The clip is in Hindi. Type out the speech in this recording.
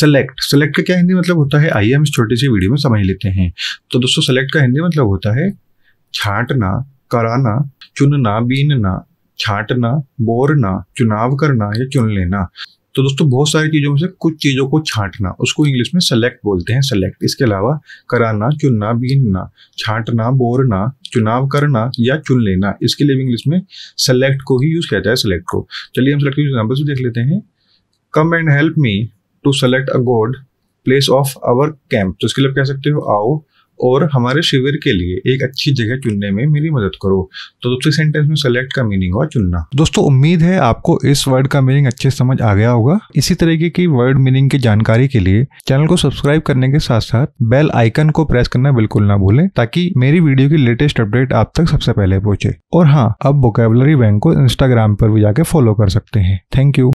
सेलेक्ट सेलेक्ट का क्या हिंदी मतलब होता है आइए हम इस छोटी सी वीडियो में समझ लेते हैं तो दोस्तों सेलेक्ट का हिंदी मतलब होता है छांटना कराना चुनना बीनना छांटना बोरना चुनाव करना या चुन लेना तो दोस्तों बहुत सारी चीज़ों में से कुछ चीज़ों को छांटना उसको इंग्लिश में सेलेक्ट बोलते हैं सेलेक्ट इसके अलावा कराना चुनना बीनना छांटना बोरना चुनाव करना या चुन लेना इसके लिए भी इंग्लिश में सेलेक्ट को ही यूज़ कहता है सेलेक्ट को चलिए हम सेलेक्ट के एग्जाम्पल से देख लेते हैं come and help me to select a good place of our camp तो इसके लिए आप कह सकते हो आओ और हमारे शिविर के लिए एक अच्छी जगह चुनने में मेरी मदद करो तो दूसरे सेंटेंस में सेलेक्ट का मीनिंग हुआ चुनना दोस्तों उम्मीद है आपको इस वर्ड का मीनिंग अच्छे समझ आ गया होगा इसी तरीके की वर्ड मीनिंग की जानकारी के लिए चैनल को सब्सक्राइब करने के साथ साथ बेल आइकन को प्रेस करना बिल्कुल ना भूलें ताकि मेरी वीडियो की लेटेस्ट अपडेट आप तक सबसे पहले पहुंचे और हाँ अब वोकेबलरी बैंक को इंस्टाग्राम पर भी जाके फॉलो कर सकते हैं थैंक यू